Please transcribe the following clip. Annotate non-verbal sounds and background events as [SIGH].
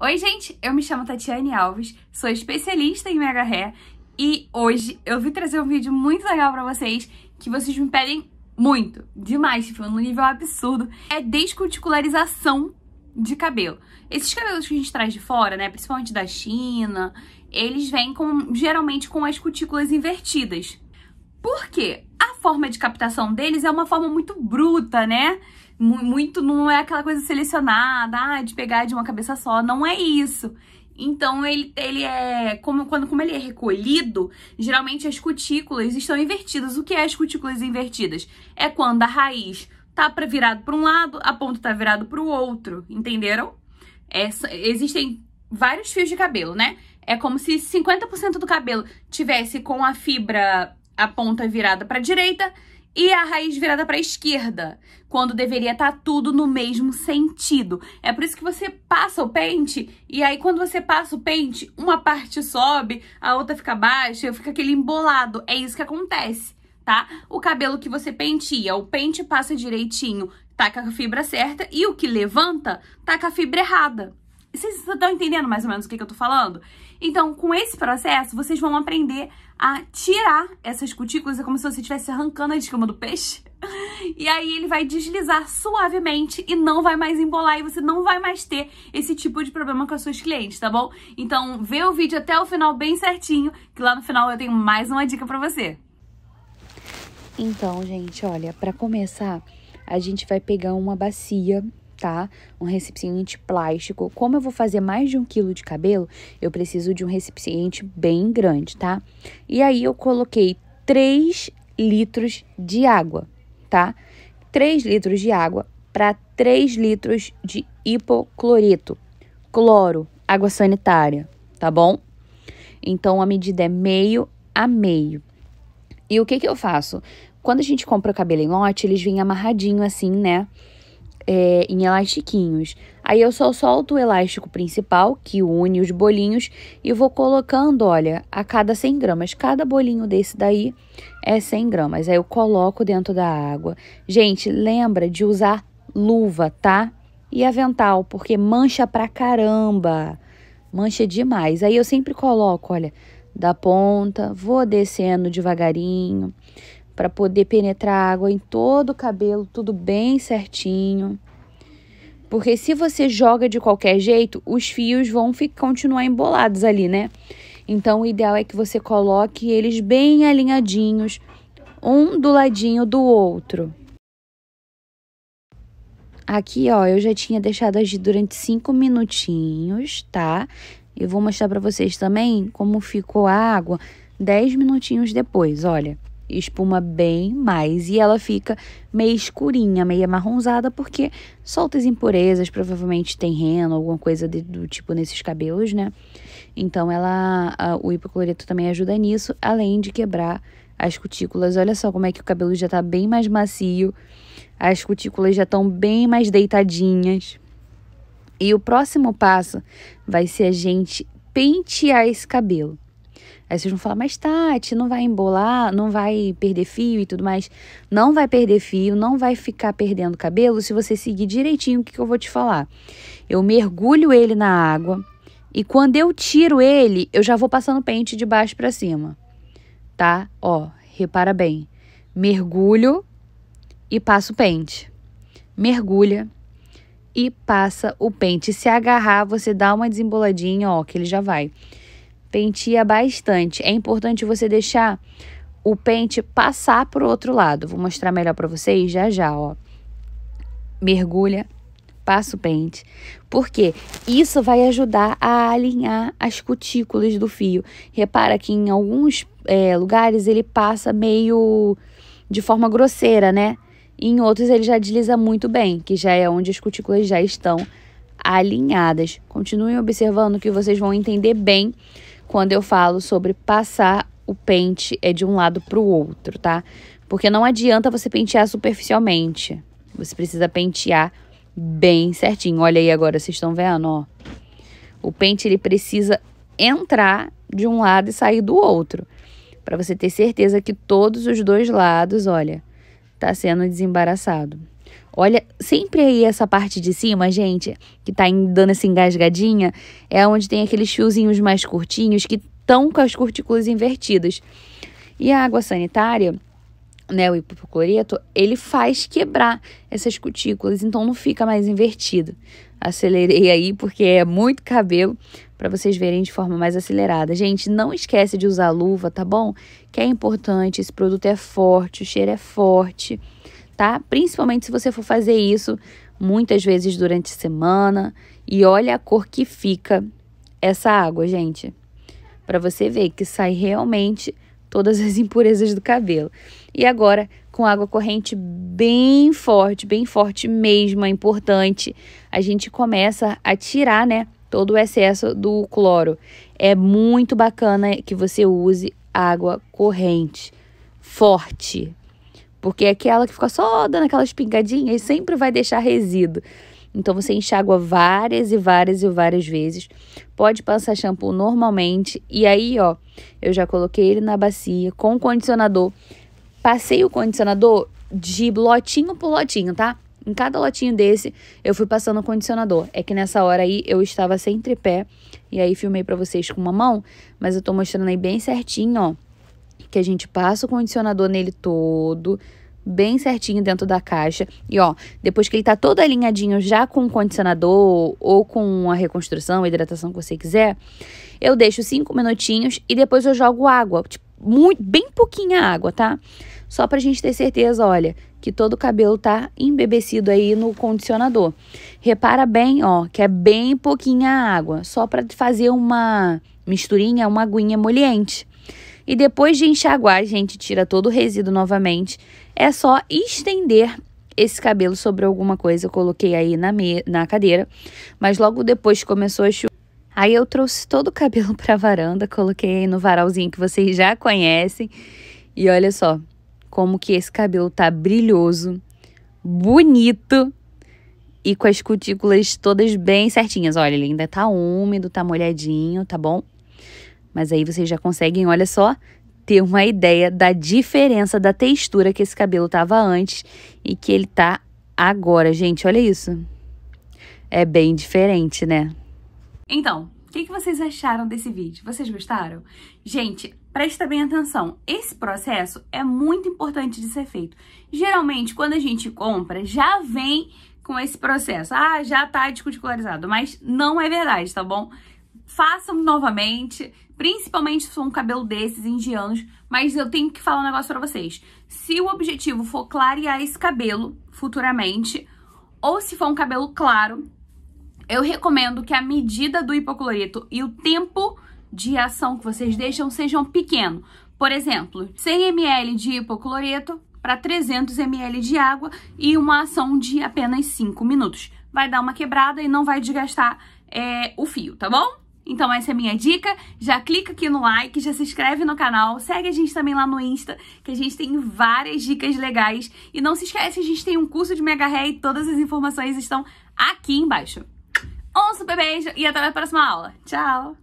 Oi, gente, eu me chamo Tatiane Alves, sou especialista em mega hair e hoje eu vim trazer um vídeo muito legal pra vocês que vocês me pedem muito, demais, tipo, num nível absurdo, é descuticularização de cabelo. Esses cabelos que a gente traz de fora, né, principalmente da China, eles vêm com, geralmente com as cutículas invertidas. Por quê? A forma de captação deles é uma forma muito bruta, né? muito não é aquela coisa selecionada, ah, de pegar de uma cabeça só, não é isso. Então ele, ele é, como, quando, como ele é recolhido, geralmente as cutículas estão invertidas. O que é as cutículas invertidas? É quando a raiz tá para virado para um lado, a ponta tá virado para o outro, entenderam? Essa, existem vários fios de cabelo, né? É como se 50% do cabelo tivesse com a fibra a ponta virada para a direita e a raiz virada para a esquerda, quando deveria estar tá tudo no mesmo sentido. É por isso que você passa o pente e aí quando você passa o pente, uma parte sobe, a outra fica baixa, fica aquele embolado. É isso que acontece, tá? O cabelo que você penteia, o pente passa direitinho, tá com a fibra certa e o que levanta tá com a fibra errada. Vocês estão entendendo mais ou menos o que, que eu tô falando? Então, com esse processo, vocês vão aprender a tirar essas cutículas, é como se você estivesse arrancando a escama do peixe. [LAUGHS] E aí ele vai deslizar suavemente e não vai mais embolar e você não vai mais ter esse tipo de problema com as suas clientes, tá bom? Então, vê o vídeo até o final bem certinho, que lá no final eu tenho mais uma dica pra você. Então, gente, olha, para começar, a gente vai pegar uma bacia tá? Um recipiente plástico. Como eu vou fazer mais de um quilo de cabelo, eu preciso de um recipiente bem grande, tá? E aí eu coloquei 3 litros de água, tá? 3 litros de água para 3 litros de hipoclorito, cloro, água sanitária, tá bom? Então a medida é meio a meio. E o que que eu faço? Quando a gente compra o cabelo em lote, eles vêm amarradinho assim, né? é, em elastiquinhos. Aí eu só solto o elástico principal, que une os bolinhos, e vou colocando, olha, a cada 100 gramas. Cada bolinho desse daí é 100 gramas. Aí eu coloco dentro da água. Gente, lembra de usar luva, tá? E avental, porque mancha pra caramba. Mancha demais. Aí eu sempre coloco, olha, da ponta, vou descendo devagarinho, para poder penetrar a água em todo o cabelo, tudo bem certinho. Porque se você joga de qualquer jeito, os fios vão ficar, continuar embolados ali, né? Então o ideal é que você coloque eles bem alinhadinhos, um do ladinho do outro. Aqui, ó, eu já tinha deixado agir durante 5 minutinhos, tá? Eu vou mostrar para vocês também como ficou a água 10 minutinhos depois, olha espuma bem mais e ela fica meio escurinha, meio amarronzada, porque solta as impurezas, provavelmente tem reno, alguma coisa de, do tipo nesses cabelos, né? Então ela, a, o hipocloreto também ajuda nisso, além de quebrar as cutículas. Olha só como é que o cabelo já tá bem mais macio, as cutículas já estão bem mais deitadinhas. E o próximo passo vai ser a gente pentear esse cabelo. Aí vocês vão falar, mas Tati, não vai embolar, não vai perder fio e tudo mais. Não vai perder fio, não vai ficar perdendo cabelo se você seguir direitinho o que, que eu vou te falar. Eu mergulho ele na água e quando eu tiro ele, eu já vou passando pente de baixo para cima, tá? Ó, repara bem. Mergulho e passo o pente. Mergulha e passa o pente. Se agarrar, você dá uma desemboladinha, ó, que ele já vai penteia bastante. É importante você deixar o pente passar para o outro lado. Vou mostrar melhor para vocês já já, ó. Mergulha, passa o pente. Porque isso vai ajudar a alinhar as cutículas do fio. Repara que em alguns é, lugares ele passa meio de forma grosseira, né? E em outros ele já desliza muito bem, que já é onde as cutículas já estão alinhadas. Continuem observando que vocês vão entender bem quando eu falo sobre passar o pente é de um lado para o outro, tá? Porque não adianta você pentear superficialmente. Você precisa pentear bem certinho. Olha aí agora, vocês estão vendo, ó. O pente ele precisa entrar de um lado e sair do outro, para você ter certeza que todos os dois lados, olha, tá sendo desembaraçado. Olha, sempre aí essa parte de cima, gente, que tá dando essa engasgadinha, é onde tem aqueles fiozinhos mais curtinhos que estão com as cutículas invertidas. E a água sanitária, né, o hipocloreto, ele faz quebrar essas cutículas, então não fica mais invertido. Acelerei aí porque é muito cabelo para vocês verem de forma mais acelerada. Gente, não esquece de usar luva, tá bom? Que é importante, esse produto é forte, o cheiro é forte tá? Principalmente se você for fazer isso muitas vezes durante a semana. E olha a cor que fica essa água, gente. Para você ver que sai realmente todas as [LAUGHS] impurezas do cabelo. E agora, com água corrente bem forte, bem forte mesmo, é importante, a gente começa a tirar, né, todo o excesso do cloro. É muito bacana que você use água corrente forte, porque é aquela que fica só dando aquelas pingadinhas e sempre vai deixar resíduo. Então você enxágua várias e várias e várias vezes. Pode passar shampoo normalmente. E aí, ó, eu já coloquei ele na bacia com condicionador. Passei o condicionador de lotinho por lotinho, tá? Em cada lotinho desse, eu fui passando o condicionador. É que nessa hora aí eu estava sem tripé. E aí filmei para vocês com uma mão, mas eu tô mostrando aí bem certinho, ó que a gente passa o condicionador nele todo, bem certinho dentro da caixa. E ó, depois que ele tá todo alinhadinho já com o condicionador ou com a reconstrução, a hidratação que você quiser, eu deixo cinco minutinhos e depois eu jogo água, tipo, muito, bem pouquinha água, tá? Só pra gente ter certeza, olha, que todo o cabelo tá embebecido aí no condicionador. Repara bem, ó, que é bem pouquinha água, só para fazer uma misturinha, uma aguinha emoliente. E depois de enxaguar, a gente tira todo o resíduo novamente. É só estender esse cabelo sobre alguma coisa. Eu coloquei aí na, me na cadeira, mas logo depois começou a chuva. Aí eu trouxe todo o cabelo [LAUGHS] para a varanda, coloquei aí no varalzinho que vocês já conhecem. E olha só como que esse cabelo tá brilhoso, bonito e com as cutículas todas bem certinhas. Olha, ele ainda tá úmido, tá molhadinho, tá bom? Mas aí vocês já conseguem, olha só, ter uma ideia da diferença da textura que esse cabelo tava antes e que ele tá agora, gente. Olha isso. É bem diferente, né? Então, o que, que, vocês acharam desse vídeo? Vocês gostaram? Gente, presta bem atenção. Esse processo é muito importante de ser feito. Geralmente, quando a gente compra, já vem com esse processo. Ah, já tá descutcularizado. Mas não é verdade, tá bom? façam novamente, principalmente se for um cabelo desses indianos, mas eu tenho que falar um negócio pra vocês. Se o objetivo for clarear esse cabelo futuramente, ou se for um cabelo claro, eu recomendo que a medida do hipoclorito e o tempo de ação que vocês deixam sejam pequeno. Por exemplo, 100 ml de hipocloreto para 300 ml de água e uma ação de apenas 5 minutos. Vai dar uma quebrada e não vai desgastar é, o fio, tá bom? Então essa é a minha dica, já clica aqui no like, já se inscreve no canal, segue a gente também lá no Insta, que a gente tem várias dicas legais. E não se esquece, a gente tem um curso de Mega Hair e todas as informações estão aqui embaixo. Um super beijo e até a próxima aula. Tchau!